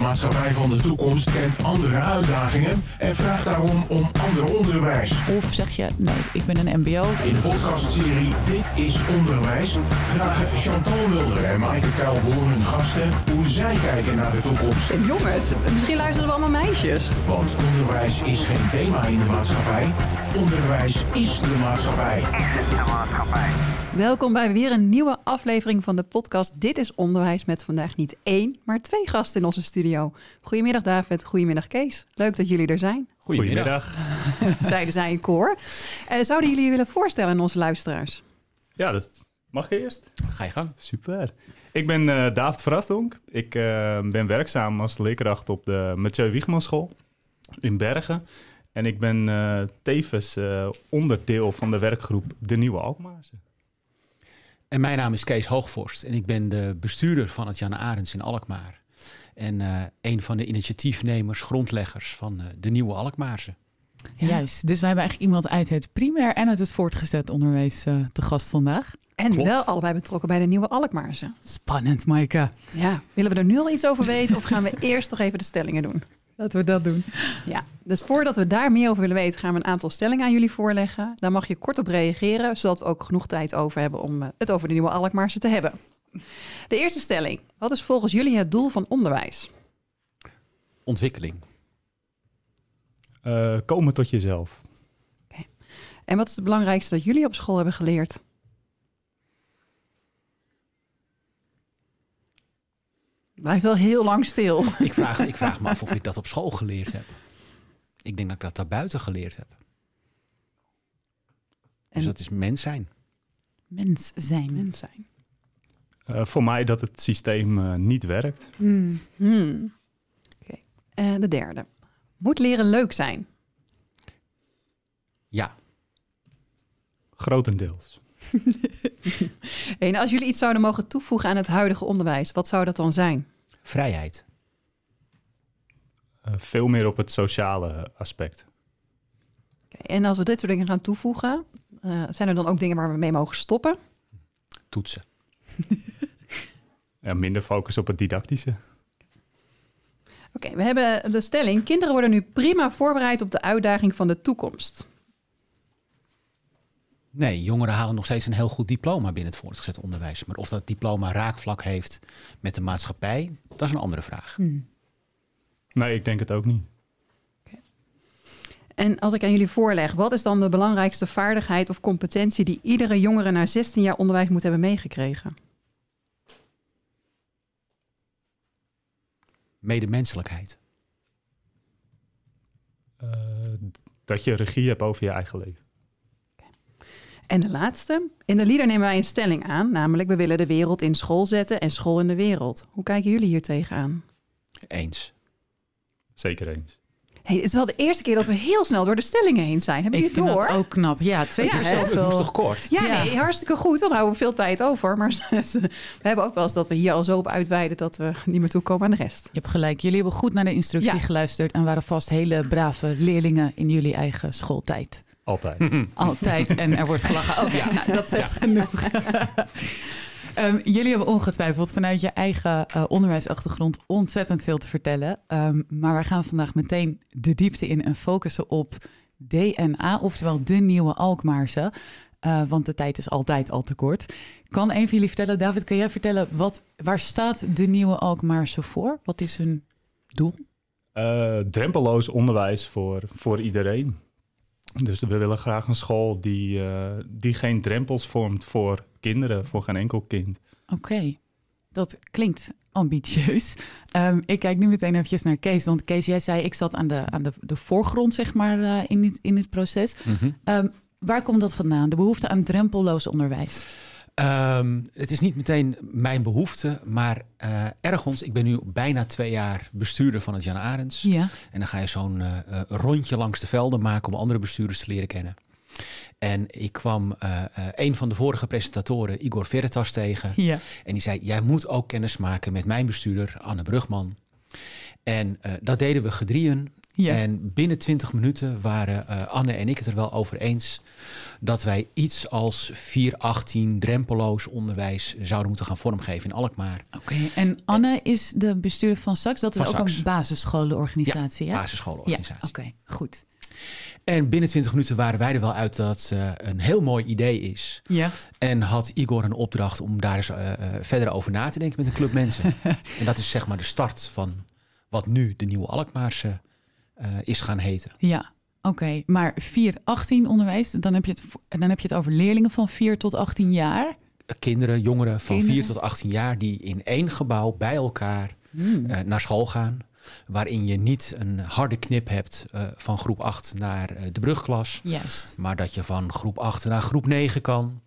De maatschappij van de toekomst kent andere uitdagingen en vraagt daarom om ander onderwijs. Of zeg je, nee, ik ben een mbo. In de podcastserie Dit is Onderwijs vragen Chantal Mulder en Maaike Kuilboer hun gasten hoe zij kijken naar de toekomst. jongens, misschien luisteren we allemaal meisjes. Want onderwijs is geen thema in de maatschappij. Onderwijs is de maatschappij. Is de maatschappij. Welkom bij weer een nieuwe aflevering van de podcast Dit is Onderwijs met vandaag niet één, maar twee gasten in onze studio. Goedemiddag David, goedemiddag Kees. Leuk dat jullie er zijn. Goedemiddag. Zeiden zij in koor. Uh, zouden jullie willen voorstellen aan onze luisteraars? Ja, dat mag ik eerst. Ga je gang. Super. Ik ben uh, David Verrastonk. Ik eh, ben werkzaam als leerkracht op de Mathieu Wiegman School in Bergen. En ik ben tevens onderdeel van de werkgroep De Nieuwe Alkmaarse. En mijn naam is Kees Hoogvorst en ik ben de bestuurder van het Jan Arends in Alkmaar. En uh, een van de initiatiefnemers, grondleggers van eh, de nieuwe Alkmaarse. Juist, dus wij hebben eigenlijk iemand uit het primair en uit het voortgezet onderwijs eh, te gast vandaag. En wel allebei betrokken bij de nieuwe Alkmaarse. Spannend, Maaike. Ja, willen we er nu al iets over weten of gaan we eerst nog even de stellingen doen? dat we dat doen. Ja, dus voordat we daar meer over willen weten, gaan we een aantal stellingen aan jullie voorleggen. Daar mag je kort op reageren, zodat we ook genoeg tijd over hebben om eh, het over de nieuwe Alkmaarse te hebben. De eerste stelling. Wat is volgens jullie het doel van onderwijs? Ontwikkeling. Eh, komen tot jezelf. Okay. En wat is het belangrijkste dat jullie op school hebben geleerd? Blijft wel heel lang stil. Ik vraag, ik vraag me af of ik dat op school geleerd heb. Ik denk dat ik dat daarbuiten geleerd heb. Dus en dus dat is mens zijn. Mens zijn. Mens zijn. Uh, voor mij dat het systeem eh, niet werkt. Mm-hmm. Eh, de derde. Moet leren leuk zijn? Ja. Grotendeels. en als jullie iets zouden mogen toevoegen aan het huidige onderwijs, wat zou dat dan zijn? Vrijheid. Eh, veel meer op het sociale aspect. en als we dit soort dingen gaan toevoegen, eh, zijn er dan ook dingen waar we mee mogen stoppen? Toetsen. ja, minder focus op het didactische. Oké, we hebben de stelling: kinderen worden nu prima voorbereid op de uitdaging van de toekomst. Nee, jongeren halen nog steeds een heel goed diploma binnen het voortgezet onderwijs. Maar of dat diploma raakvlak heeft met de maatschappij, dat is een andere vraag. Hmm. Nee, ik denk het ook niet. En als ik aan jullie voorleg, wat is dan de belangrijkste vaardigheid of competentie die iedere jongere na 16 jaar onderwijs moet hebben meegekregen? Medemenselijkheid. Eh, dat je regie hebt over je eigen leven. En de laatste. In de leader nemen wij een stelling aan, namelijk we willen de wereld in school zetten en school in de wereld. Hoe kijken jullie hier tegenaan? Eens. Zeker eens. Hey, het is wel de eerste keer dat we heel snel door de stellingen heen zijn. Hebben jullie het door? Dat ook knap. Ja, twee ja, keer toch kort? Ja, Nee, hartstikke goed. Dan houden we veel tijd over. Maar we hebben ook wel eens dat we hier al zo op uitweiden dat we niet meer toekomen aan de rest. Je hebt gelijk. Jullie hebben goed naar de instructie geluisterd en waren vast hele brave leerlingen in jullie eigen schooltijd. Altijd. Altijd. En er wordt gelachen. Oh ja, nou, dat zegt genoeg. Ehm, jullie hebben ongetwijfeld vanuit je eigen eh, onderwijsachtergrond ontzettend veel te vertellen. Ehm, maar wij gaan vandaag meteen de diepte in en focussen op DNA, oftewel de nieuwe Alkmaarse. Eh, want de tijd is altijd al te kort. Kan een van jullie vertellen, David, kan jij vertellen wat, waar staat de nieuwe Alkmaarse voor? Wat is hun doel? Uh, drempeloos onderwijs voor, voor iedereen. Dus we willen graag een school die, eh, die geen drempels vormt voor kinderen, voor geen enkel kind. Oké, dat klinkt ambitieus. Ehm, ik kijk nu meteen eventjes naar Kees. Want Kees, jij zei, ik zat aan de, aan de, de voorgrond, zeg maar, eh, in, dit, in dit proces. Mhm. Ehm, waar komt dat vandaan, de behoefte aan drempelloos onderwijs? Ehm, het is niet meteen mijn behoefte, maar uh, ergens, ik ben nu bijna twee jaar bestuurder van het Jan Arends. Ja. En dan ga je zo'n eh, eh, rondje langs de velden maken om andere bestuurders te leren kennen. En ik kwam een van de vorige presentatoren, Igor Veritas, tegen. Ja. En die zei, jij moet ook kennis maken met mijn bestuurder, Anne Brugman. En dat deden we gedrieën. Ja. En binnen 20 minuten waren eh, Anne en ik het er wel over eens dat wij iets als 418 drempeloos onderwijs zouden moeten gaan vormgeven in Alkmaar. Oké, en Anne is de bestuurder van SAX. Dat is ook een basisscholenorganisatie, ja? ja? Basisscholenorganisatie. Ja, Oké, goed. En binnen 20 minuten waren wij er wel uit dat het eh, een heel mooi idee is. Ja. En had Igor een opdracht om daar eens eh, verder over na te denken met een club mensen. en dat is zeg maar de start van wat nu de nieuwe Alkmaarse uh, is gaan heten. Ja, oké. Maar 4-18 onderwijs, dan heb, je het, dan heb je het over leerlingen van 4 tot 18 jaar? Kinderen, jongeren van 4 tot 18 jaar die in één gebouw bij elkaar hmm. Eh, naar school gaan. Waarin je niet een harde knip hebt uh, van groep 8 naar de brugklas. Juist. Maar dat je van groep 8 naar groep 9 kan.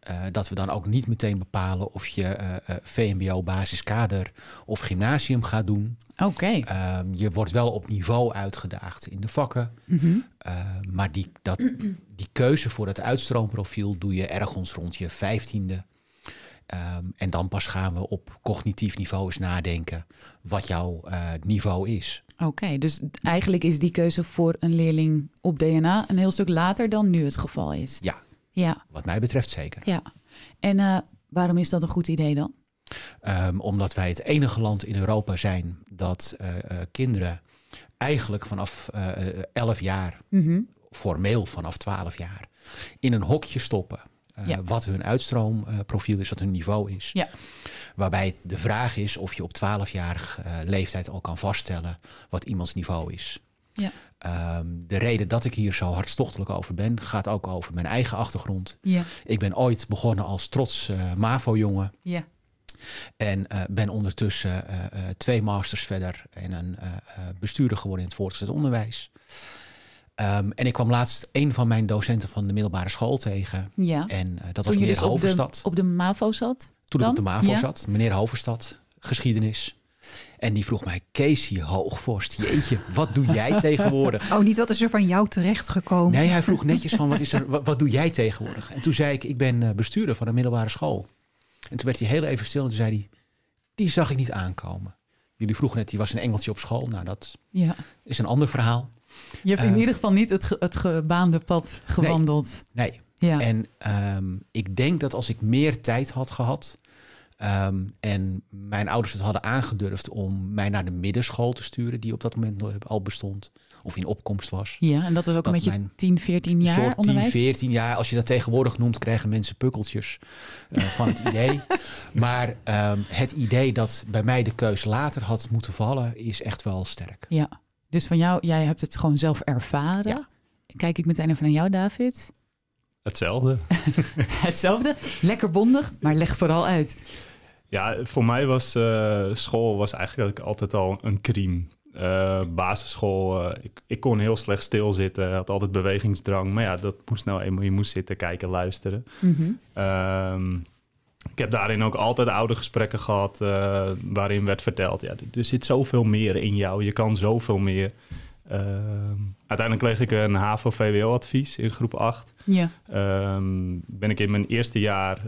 Eh, dat we dan ook niet meteen bepalen of je eh, eh, VMBO, basiskader of gymnasium gaat doen. Oké. Ehm, je wordt wel op niveau uitgedaagd in de vakken. Mhm. maar die, dat, die keuze voor het uitstroomprofiel doe je ergens rond je vijftiende. Ehm, en dan pas gaan we op cognitief niveau eens nadenken wat jouw niveau is. Oké, dus eigenlijk is die keuze voor een leerling op DNA een heel stuk later dan nu het geval is. Ja, ja. Wat mij betreft zeker. Ja. En eh, waarom is dat een goed idee dan? Ehm, omdat wij het enige land in Europa zijn dat eh, eh, kinderen eigenlijk vanaf 11 jaar, mhm. formeel vanaf 12 jaar, in een hokje stoppen. Wat hun uitstroomprofiel is, wat hun niveau is. Ja. Waarbij de vraag is of je op 12-jarige leeftijd al kan vaststellen wat iemands niveau is. Ja. Ehm, de reden dat ik hier zo hartstochtelijk over ben, gaat ook over mijn eigen achtergrond. Ja. Ik ben ooit begonnen als trots uh, MAVO-jongen. Ja. En eh, ben ondertussen eh, twee masters verder en een bestuurder geworden in het voortgezet onderwijs. Ehm, en ik kwam laatst een van mijn docenten van de middelbare school tegen. Ja. En dat was meneer dus Op de, op de MAVO zat? Toen ik op de MAVO zat, meneer Hoverstad, geschiedenis. En die vroeg mij, Casey Hoogvorst, jeetje, wat doe jij tegenwoordig? Oh, niet wat is er van jou terechtgekomen? Nee, hij vroeg netjes van, wat, is er, wat, doe jij tegenwoordig? En toen zei ik, ik ben eh, bestuurder van een middelbare school. En toen werd hij heel even stil en toen zei hij, die zag ik niet aankomen. Jullie vroegen net, die was een engeltje op school. Nou, dat ja. is een ander verhaal. Je hebt in ehm, ieder geval niet het, het gebaande pad gewandeld. Nee. Ja. En ehm, ik denk dat als ik meer tijd had gehad, Ehm, en mijn ouders het hadden aangedurfd om mij naar de middenschool te sturen, die op dat moment al bestond, of in opkomst was. Ja, en dat was ook een beetje 10, 14 jaar soort 10, 14 jaar. Als je dat tegenwoordig noemt, krijgen mensen pukkeltjes eh, van het idee. Maar ehm, het idee dat bij mij de keus later had moeten vallen, is echt wel sterk. Ja, dus van jou, jij hebt het gewoon zelf ervaren. Kijk ik meteen even naar jou, David. Hetzelfde. Hetzelfde? Lekker bondig, maar leg vooral uit. Ja, voor mij was eh, school was eigenlijk altijd al een crime. Eh, basisschool, eh, ik, ik, kon heel slecht stilzitten, had altijd bewegingsdrang. Maar ja, dat moest nou eenmaal, je moest zitten, kijken, luisteren. Mhm. Ehm, ik heb daarin ook altijd oude gesprekken gehad waarin werd verteld, ja, er zit zoveel meer in jou, je kan zoveel meer. Ehm, uiteindelijk kreeg ik een HAVO-VWO-advies in groep 8. Ja. Ehm, ben ik in mijn eerste jaar,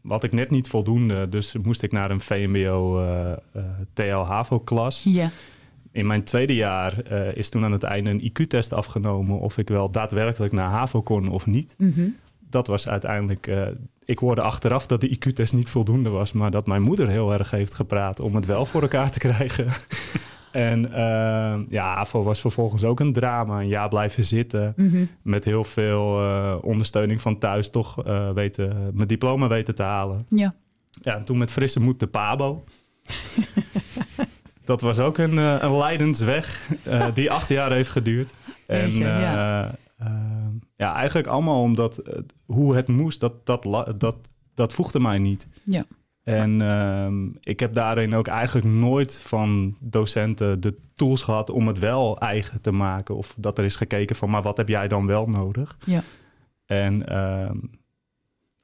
wat eh, ik net niet voldoende, dus moest ik naar een VMBO-TL-HAVO-klas. Eh, eh, ja. In mijn tweede jaar is toen aan het einde een IQ-test afgenomen of ik wel daadwerkelijk naar HAVO kon of niet. Mhm. Dat was uiteindelijk. ik hoorde achteraf dat de IQ-test niet voldoende was, maar dat mijn moeder heel erg heeft gepraat om het wel voor elkaar te krijgen. En ehm, ja, AVO was vervolgens ook een drama. Een jaar blijven zitten. Mhm. Met heel veel eh, ondersteuning van thuis toch eh, weten, mijn diploma weten te halen. Ja. Ja, en toen met frisse moed de Pabo. dat was ook een, eh, een leidensweg die acht jaar heeft geduurd. En ja. Ehm, ja. eigenlijk allemaal omdat hoe het moest, dat, dat, dat, dat voegde mij niet. Ja. En ehm, ik heb daarin ook eigenlijk nooit van docenten de tools gehad om het wel eigen te maken. Of dat er is gekeken van, maar wat heb jij dan wel nodig? Ja. En ehm,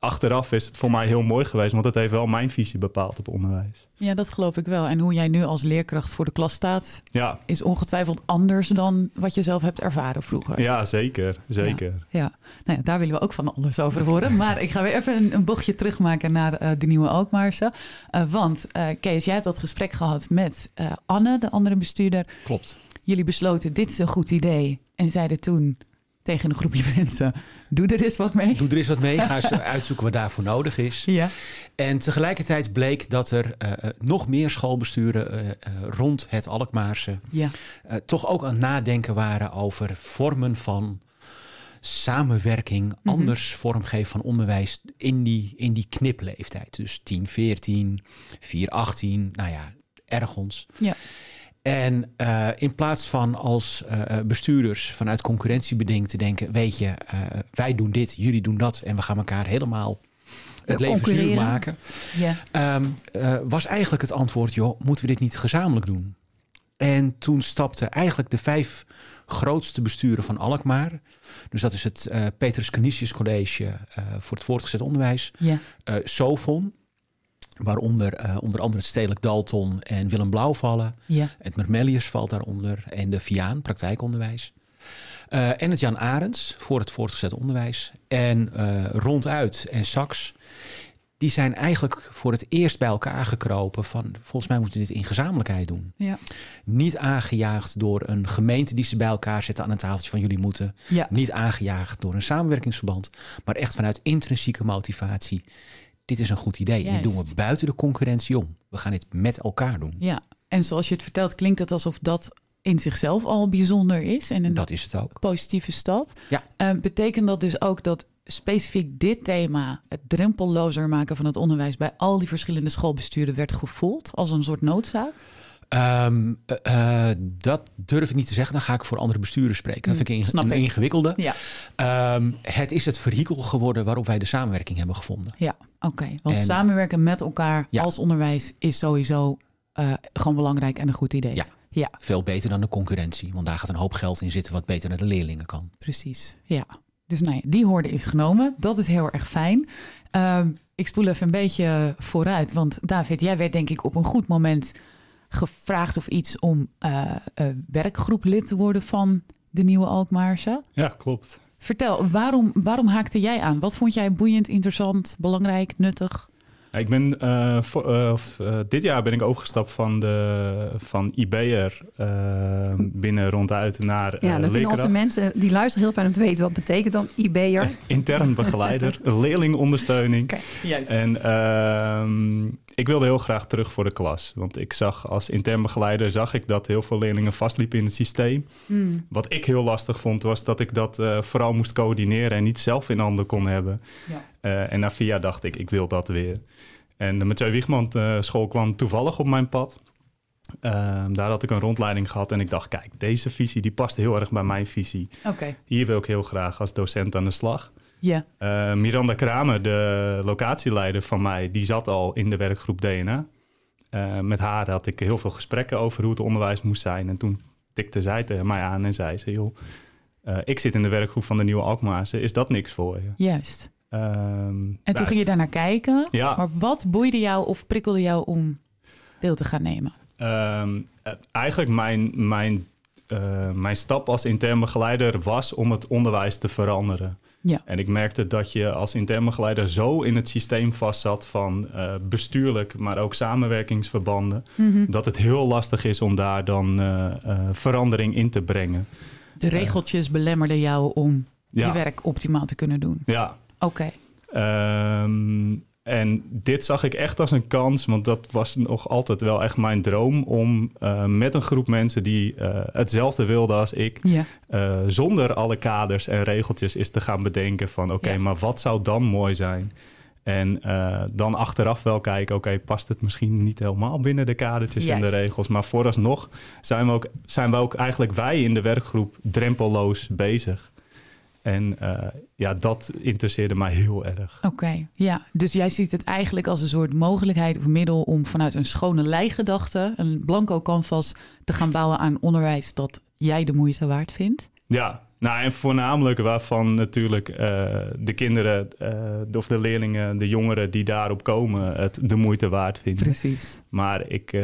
achteraf is het voor mij heel mooi geweest, want het heeft wel mijn visie bepaald op onderwijs. Ja, dat geloof ik wel. En hoe jij nu als leerkracht voor de klas staat, ja. is ongetwijfeld anders dan wat je zelf hebt ervaren vroeger. Ja, zeker. zeker. Ja, Nou ja daar willen we ook van alles over horen. Maar ik ga weer even een, bochtje terugmaken naar eh, de nieuwe Alkmaarse. Uh, want eh, Kees, jij hebt dat gesprek gehad met Anne, de andere bestuurder. Klopt. Jullie besloten, dit is een goed idee. En zeiden toen, tegen een groepje mensen. Doe er eens wat mee. Doe er eens wat mee. Ga ze uitzoeken wat daarvoor nodig is. Ja. En tegelijkertijd bleek dat er eh, eh, nog meer schoolbesturen eh, rond het Alkmaarse ja. toch ook aan het nadenken waren over vormen van samenwerking, mhm. anders vormgeven van onderwijs in die, in die knipleeftijd. Dus 10, 14, 4, 18, nou ja, ergens. Ja. En eh, in plaats van als eh, eh, bestuurders vanuit concurrentiebeding te denken: weet je, wij doen dit, jullie doen dat en we gaan elkaar helemaal het leven zuur maken. Ja. Ehm, was eigenlijk het antwoord: joh, moeten we dit niet gezamenlijk doen? En toen stapten eigenlijk de vijf grootste besturen van Alkmaar. Dus dat is het Petrus Canisius College voor het voortgezet onderwijs. Ja. SOFON, Waaronder eh, onder andere Stedelijk Dalton en Willem Blauw vallen. Ja. Het Mermelius valt daaronder. En de Viaan, praktijkonderwijs. Eh, en het Jan Arends voor het voortgezet onderwijs. En eh, Ronduit en Saks. Die zijn eigenlijk voor het eerst bij elkaar gekropen van volgens mij moeten we dit in gezamenlijkheid doen. Ja. Niet aangejaagd door een gemeente die ze bij elkaar zetten aan een tafeltje van jullie moeten. Niet aangejaagd door een samenwerkingsverband, maar echt vanuit intrinsieke motivatie dit is een goed idee. Dit doen we buiten de concurrentie om. We gaan dit met elkaar doen. Ja, en zoals je het vertelt, klinkt het alsof dat in zichzelf al bijzonder is. En een dat is het ook. positieve stap. Ja. Ehm, betekent dat dus ook dat specifiek dit thema, het drempellozer maken van het onderwijs, bij al die verschillende schoolbesturen werd gevoeld als een soort noodzaak? Ehm, eh, eh, dat durf ik niet te zeggen. Dan ga ik voor andere besturen spreken. Dat mm, vind ik een, ingewikkelde. Ja. Um, het is het vehikel geworden waarop wij de samenwerking hebben gevonden. Ja, oké. Want samenwerken met elkaar als onderwijs is sowieso eh, gewoon belangrijk en een goed idee. Ja. Veel beter dan de concurrentie. Want daar gaat een hoop geld in zitten wat beter naar de leerlingen kan. Precies, ja. Dus nou ja, die hoorde is genomen. Dat is heel erg fijn. Ehm, ik spoel even een beetje vooruit. Want David, jij werd denk ik op een goed moment gevraagd of iets om uh, eh, eh, werkgroep lid te worden van de nieuwe Alkmaarse. Ja, klopt. Vertel, waarom, waarom haakte jij aan? Wat vond jij boeiend, interessant, belangrijk, nuttig? Ik ben, eh, eh, eh, dit jaar ben ik overgestapt van, de, van IB'er uh, hm. binnen ronduit naar Ja, dat vinden mensen die luisteren heel fijn om te weten. Wat betekent dan IB'er? Intern begeleider, leerlingondersteuning. Okay, juist. En ehm, ik wilde heel graag terug voor de klas. Want ik zag als intern begeleider zag ik dat heel veel leerlingen vastliepen in het systeem. Hmm. Wat ik heel lastig vond was dat ik dat vooral moest coördineren en niet zelf in handen kon hebben. Ja. Eh, en na dacht ik, ik wil dat weer. En de Mathieu Wiegman eh, school kwam toevallig op mijn pad. Ehm, daar had ik een rondleiding gehad en ik dacht, kijk, deze visie die past heel erg bij mijn visie. Okay. Hier wil ik heel graag als docent aan de slag. Ja. Eh, Miranda Kramer, de locatieleider van mij, die zat al in de werkgroep DNA. met haar had ik heel veel gesprekken over hoe het onderwijs moest zijn. En toen tikte zij tegen mij aan en zei ze, joh, ik zit in de werkgroep van de Nieuwe Alkmaarse, is dat niks voor je? Juist. Ehm, en toen ging je daar naar kijken. Ja. Maar wat boeide jou of prikkelde jou om deel te gaan nemen? Ehm, eh, eigenlijk mijn, mijn, eh, mijn stap als intern begeleider was om het onderwijs te veranderen. Ja. En ik merkte dat je als intern begeleider zo in het systeem vastzat van eh, bestuurlijk, maar ook samenwerkingsverbanden, mhm. dat het heel lastig is om daar dan verandering in te brengen. De regeltjes belemmerden jou om je werk optimaal te kunnen doen. Ja, Oké. Ehm, en dit zag ik echt als een kans, want dat was nog altijd wel echt mijn droom om eh, met een groep mensen die eh, hetzelfde wilden als ik, eh, zonder alle kaders en regeltjes, is te gaan bedenken van oké, maar wat zou dan mooi zijn? En dan achteraf wel kijken, oké, past het misschien niet helemaal binnen de kadertjes en de regels. Maar vooralsnog zijn we, ook, zijn we ook eigenlijk wij in de werkgroep drempeloos bezig. En eh, ja, dat interesseerde mij heel erg. Oké, ja. Dus jij ziet het eigenlijk als een soort mogelijkheid of middel om vanuit een schone lijgedachte, een blanco canvas, te gaan bouwen aan onderwijs dat jij de moeite waard vindt? Ja, nou en voornamelijk waarvan natuurlijk eh, de kinderen eh, of de leerlingen, de jongeren die daarop komen, het de moeite waard vinden. Precies. Maar ik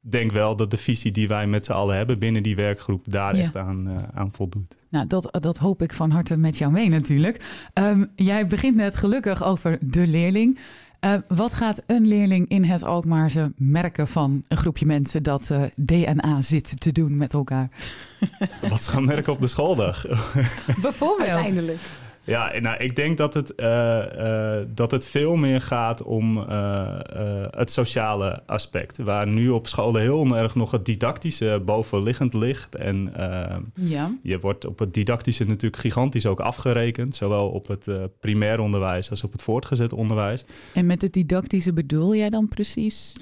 denk wel dat de visie die wij met z'n allen hebben binnen die werkgroep daar echt aan, uh, aan voldoet. Nou, dat, dat hoop ik van harte met jou mee natuurlijk. Ehm, jij begint net gelukkig over de leerling. Eh, wat gaat een leerling in het Alkmaarse merken van een groepje mensen dat eh, DNA zit te doen met elkaar? Wat gaan merken op de schooldag. Bijvoorbeeld. Uiteindelijk. Ja, nou, ik denk dat het, eh, eh, dat het veel meer gaat om eh, het sociale aspect. Waar nu op scholen heel erg nog het didactische bovenliggend ligt. En ja. je wordt op het didactische natuurlijk gigantisch ook afgerekend. Zowel op het primair onderwijs als op het voortgezet onderwijs. En met het didactische bedoel jij dan precies?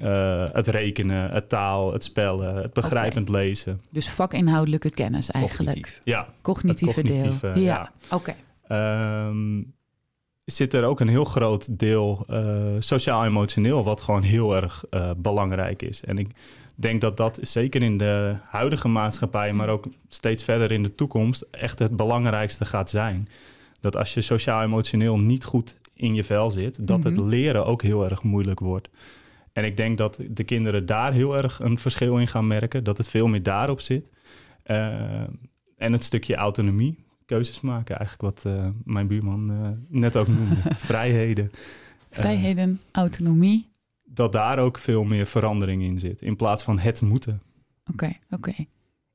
het rekenen, het taal, het spellen, het begrijpend lezen. Dus vakinhoudelijke kennis eigenlijk. Cognitief. Ja. Cognitieve, cognitieve deel. Ja, oké. Ehm, zit er ook een heel groot deel eh, sociaal-emotioneel, wat gewoon heel erg eh, belangrijk is. En ik denk dat dat zeker in de huidige maatschappij, maar ook steeds verder in de toekomst, echt het belangrijkste gaat zijn. Dat als je sociaal-emotioneel niet goed in je vel zit, dat het mhm. leren ook heel erg moeilijk wordt. En ik denk dat de kinderen daar heel erg een verschil in gaan merken, dat het veel meer daarop zit. Ehm, en het stukje autonomie, keuzes maken. Eigenlijk wat eh, mijn buurman eh, net ook noemde. Vrijheden. Vrijheden, eh, autonomie. Dat daar ook veel meer verandering in zit. In plaats van het moeten. Oké, oké.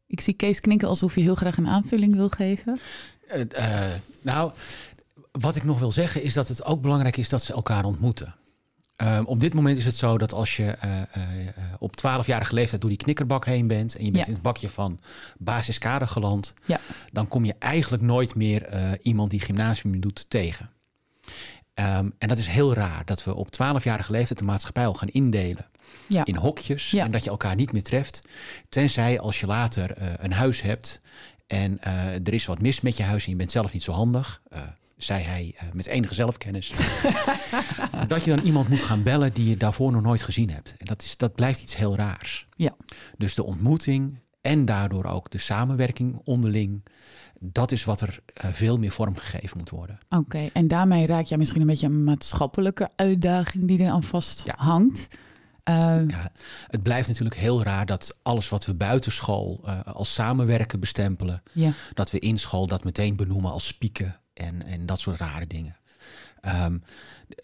Ik zie Kees knikken alsof je heel graag een aanvulling wil geven. nou, wat ik nog wil zeggen is dat het ook belangrijk is dat ze elkaar ontmoeten. Ehm, op dit moment is het zo dat als je eh, eh, eh, op 12-jarige leeftijd door die knikkerbak heen bent en je bent in het bakje van basiskader geland, dan kom je eigenlijk nooit meer iemand die gymnasium doet tegen. Ehm, en dat is heel raar dat we op 12-jarige leeftijd de maatschappij al gaan indelen in hokjes en dat je elkaar niet meer treft. Tenzij als je later een huis hebt en er is wat mis met je huis en je bent zelf niet zo handig zei hij eh, met enige zelfkennis, dat je dan iemand moet gaan bellen die je daarvoor nog nooit gezien hebt. En dat, is, dat blijft iets heel raars. Ja. Dus de ontmoeting en daardoor ook de samenwerking onderling, dat is wat er eh, veel meer vormgegeven moet worden. Oké, en daarmee raak je misschien een beetje een maatschappelijke uitdaging die er aan vast hangt. Eh, ja, het blijft natuurlijk heel raar dat alles wat we buitenschool uh, als samenwerken bestempelen, ja dat we in school dat meteen benoemen als spieken en, en dat soort rare dingen. Ehm,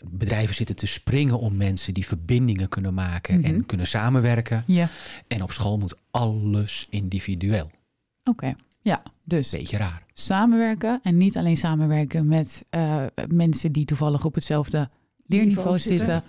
bedrijven zitten te springen om mensen die verbindingen kunnen maken en mhm. kunnen samenwerken. Ja. En op school moet alles individueel. Oké, ja, dus. Beetje raar. Samenwerken en niet alleen samenwerken met eh, mensen die toevallig op hetzelfde leerniveau zitten,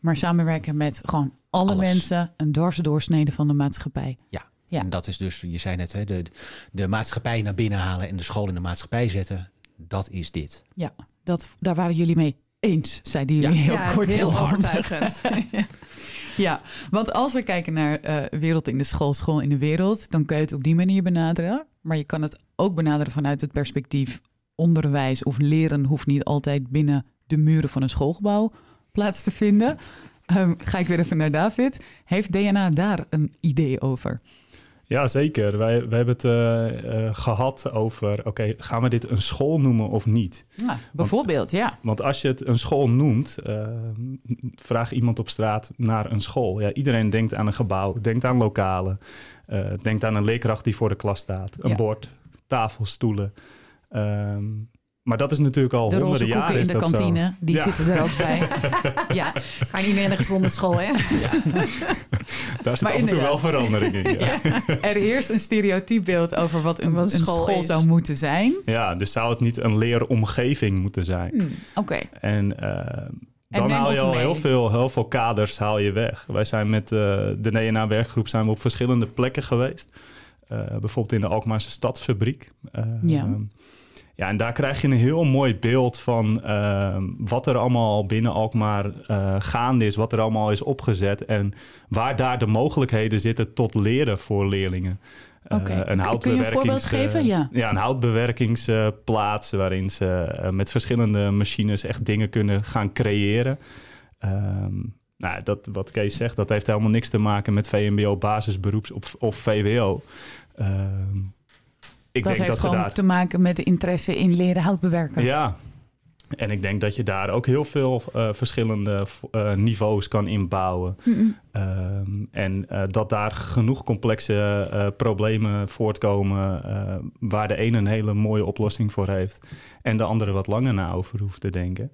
maar samenwerken met gewoon alle mensen, een doorsnede van de maatschappij. Ja. Ja. En dat is dus, je zei net, hè, de, de maatschappij naar binnen halen en de school in de maatschappij zetten dat is dit. Ja, dat, daar waren jullie mee eens, zeiden jullie ja. heel kort, heel, heel ja, want als we kijken naar eh, wereld in de school, school in de wereld, dan kun je het op die manier benaderen. Maar je kan het ook benaderen vanuit het perspectief onderwijs of leren hoeft niet altijd binnen de muren van een schoolgebouw plaats te vinden. Ehm, ga ik weer even naar David. Heeft DNA daar een idee over? Ja, zeker. Wij, wij hebben het eh, eh, gehad over, oké, gaan we dit een school noemen of niet? Ja, bijvoorbeeld, ja. Want als je het een school noemt, eh, vraag iemand op straat naar een school. Ja, iedereen denkt aan een gebouw, denkt aan lokalen, denkt aan een leerkracht die voor de klas staat, een bord, tafels, stoelen. Um, ehm, maar dat is natuurlijk al de honderden jaren. in de kantine, die ja. zitten er ook bij. ja, ga niet meer naar de gezonde school, hè? Ja. Daar zit maar af wel verandering in. Er eerst een stereotyp beeld over wat een, school, zou moeten zijn. Ja, dus zou het niet een leeromgeving moeten zijn? Hmm, oké. En eh, dan en haal je al heel veel, heel veel kaders haal je weg. Wij zijn met eh, de DNA-werkgroep e zijn we op verschillende plekken geweest. Eh, bijvoorbeeld in de Alkmaarse Stadsfabriek. ja. Ja, en daar krijg je een heel mooi beeld van ehm, wat er allemaal binnen Alkmaar uh, gaande is, wat er allemaal is opgezet en waar daar de mogelijkheden zitten tot leren voor leerlingen. Eh, okay. een Kun je een voorbeeld eh, geven? Ja. ja, een houtbewerkingsplaats waarin ze met verschillende machines echt dingen kunnen gaan creëren. Ehm, nou, dat, wat Kees zegt, dat heeft helemaal niks te maken met VMBO basisberoeps of, of VWO. Um, ehm, ik dat denk heeft dat gewoon daar... te maken met de interesse in leren hout Ja, en ik denk dat je daar ook heel veel eh, verschillende eh, niveaus kan inbouwen. Ehm, en eh, dat daar genoeg complexe problemen voortkomen waar de ene een hele mooie oplossing voor heeft en de andere wat langer na over hoeft te denken.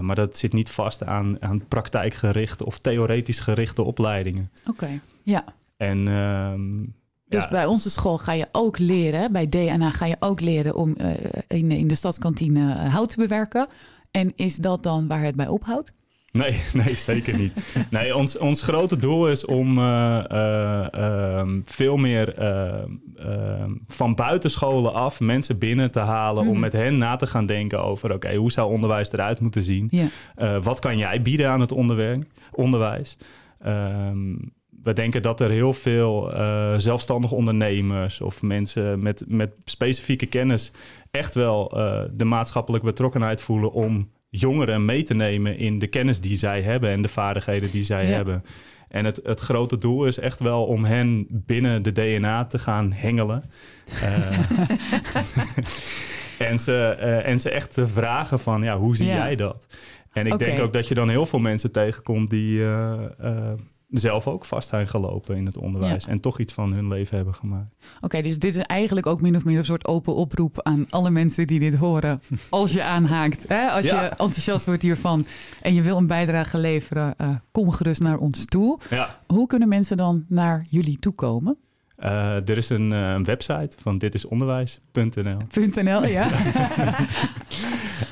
maar dat zit niet vast aan, aan praktijkgerichte of theoretisch gerichte opleidingen. Oké, ja. En ehm, dus bij onze school ga je ook leren, bij DNA ga je ook leren om eh, in, in de stadskantine eh, hout te bewerken. En is dat dan waar het bij ophoudt? Nee, nee, zeker niet. Nee, ons, ons grote doel is om eh, ehm, veel meer ehm, van buitenscholen af mensen binnen te halen. Om mhm. met hen na te gaan denken over: oké, hoe zou onderwijs eruit moeten zien? wat kan jij bieden aan het onderwerp, onderwijs? Um, we denken dat er heel veel uh, zelfstandige ondernemers of mensen met, met specifieke kennis echt wel eh, de maatschappelijke betrokkenheid voelen om jongeren mee te nemen in de kennis die zij hebben en de vaardigheden die zij hebben. En het, het grote doel is echt wel om hen binnen de DNA te gaan hengelen. Eh, en, ze, en ze echt te vragen van, ja, hoe zie jij dat? En ik denk ook dat je dan heel veel mensen tegenkomt die zelf ook vast zijn gelopen in het onderwijs en toch iets van hun leven hebben gemaakt. Oké, dus dit is eigenlijk ook min of meer een soort open oproep aan alle mensen die dit horen. Als je aanhaakt, hè? als je enthousiast wordt hiervan en je wil een bijdrage leveren, eh, kom gerust naar ons toe. Hoe kunnen mensen dan naar jullie toekomen? Eh, er is een, eh, website van ditisonderwijs.nl. ja.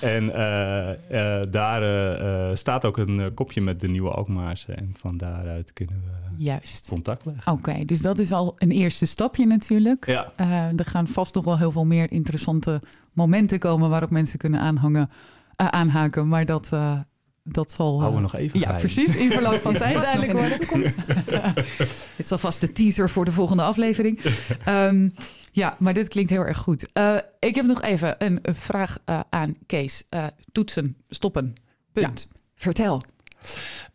en eh, eh, daar eh, staat ook een kopje met de nieuwe Alkmaarse. En van daaruit kunnen we Juist. contact leggen. Oké, dus dat is al een eerste stapje natuurlijk. Ja. er gaan vast nog wel heel veel meer interessante momenten komen waarop mensen kunnen aanhangen, aanhaken. Maar dat dat zal. Houden we eh, nog even. Ja, precies. In verloop van tijd duidelijk worden. toekomst. Dit zal vast de teaser voor de volgende aflevering. Ehm, ja, maar dit klinkt heel erg goed. Eh, ik heb nog even een, vraag eh, aan Kees. toetsen, stoppen. Punt. Vertel.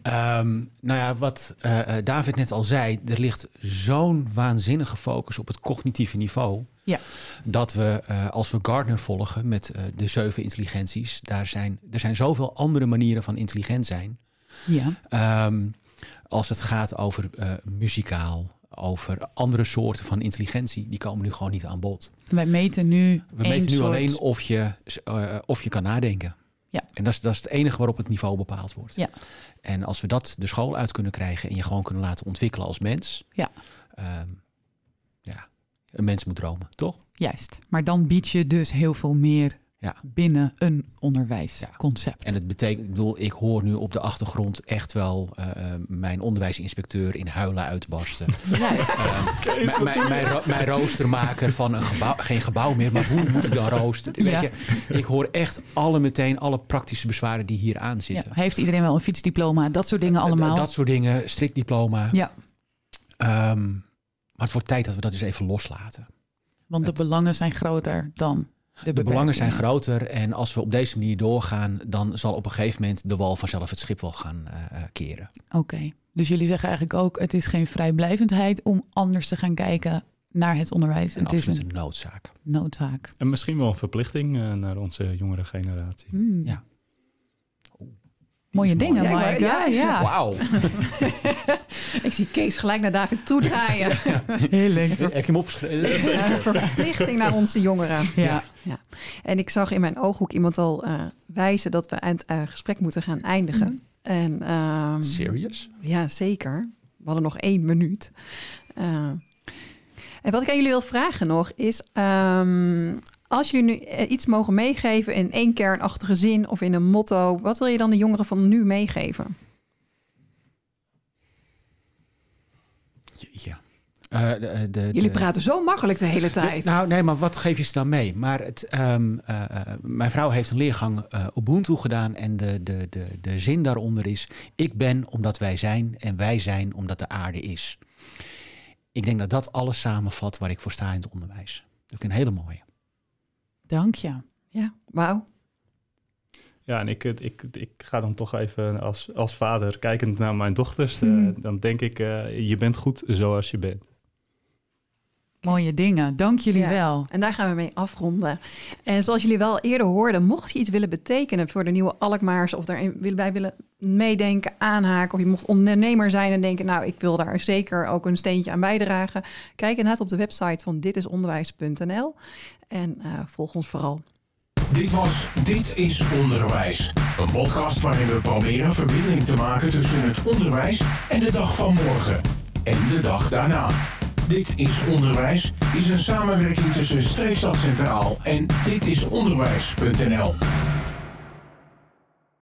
Ehm, nou ja, wat David net al zei, er ligt zo'n waanzinnige focus op het cognitieve niveau. Ja. Dat we, eh, als we Gardner volgen met eh, de zeven intelligenties, daar zijn, er zijn zoveel andere manieren van intelligent zijn. Ja. Ehm, als het gaat over eh, muzikaal, over andere soorten van intelligentie, die komen nu gewoon niet aan bod. Wij meten nu, we meten nu alleen of je, of je kan nadenken. Ja. En dat is, dat is het enige waarop het niveau bepaald wordt. Ja. En als we dat de school uit kunnen krijgen en je gewoon kunnen laten ontwikkelen als mens, ja. Ehm, een mens moet dromen, toch? Juist, maar dan bied je dus heel veel meer binnen een onderwijsconcept. En het betekent, ik bedoel, ik hoor nu op de achtergrond echt wel eh, eh, mijn onderwijsinspecteur in huilen uitbarsten. Juist. Eh, mijn, roostermaker van een gebouw, geen gebouw meer, maar hoe moet ik dan roosteren? Weet je, ik hoor echt alle meteen alle praktische bezwaren die hier aan zitten. Heeft iedereen wel een fietsdiploma? Dat soort dingen allemaal. Dat soort dingen, strikt diploma. Ja. Um, maar het wordt tijd dat we dat eens even loslaten. Want de belangen zijn groter dan. De, de belangen zijn groter en als we op deze manier doorgaan, dan zal op een gegeven moment de wal vanzelf het schip wel gaan eh, eh, keren. Oké, dus jullie zeggen eigenlijk ook: het is geen vrijblijvendheid om anders te gaan kijken naar het onderwijs. En het is een noodzaak. Noodzaak. En misschien wel een verplichting eh, naar onze jongere generatie. Hmm. Ja. Mooie dingen, mooi. Mike. Ja, ja. ja. Wauw. ik zie Kees gelijk naar David toe draaien heerlijk. Heb je hem opgeschreven? verplichting naar onze jongeren. Ja. ja. En ik zag in mijn ooghoek iemand al eh, wijzen dat we eind het eh, gesprek moeten gaan eindigen. Mm. En, ehm, Serious? Ja, zeker. We hadden nog één minuut. Eh, en wat ik aan jullie wil vragen nog is... Ehm, als jullie nu eh, iets mogen meegeven in één kernachtige zin of in een motto, wat wil je dan de jongeren van nu meegeven? Ja. Eh, eh, de, Jullie praten zo makkelijk de hele tijd. nou, nee, maar wat geef je ze dan mee? Maar het, ehm, mijn vrouw heeft een leergang uh, Ubuntu gedaan. En de, de, de, de zin daaronder is: Ik ben omdat wij zijn. En wij zijn omdat de aarde is. Ik denk dat dat alles samenvat waar ik voor sta in het onderwijs. Dat is een hele mooie. Dank je. Ja, wauw. Ja, en ik, ik, ik ga dan toch even als, als vader, kijkend naar mijn dochters, eh, mhm. dan denk ik, eh, je bent goed zoals je bent. Mooie dingen. Dank jullie wel. En daar gaan we mee afronden. En zoals jullie wel eerder hoorden, mocht je iets willen betekenen voor de nieuwe Alkmaars of daarin bij willen meedenken, aanhaken, of je mocht ondernemer zijn en denken, nou, ik wil daar zeker ook een steentje aan bijdragen, kijk inderdaad op de website van ditisonderwijs.nl en eh, volg ons vooral. Dit was Dit is Onderwijs. Een podcast waarin we proberen verbinding te maken tussen het onderwijs en de dag van morgen en de dag daarna. Dit is Onderwijs is een samenwerking tussen Streekstad Centraal en ditisonderwijs.nl.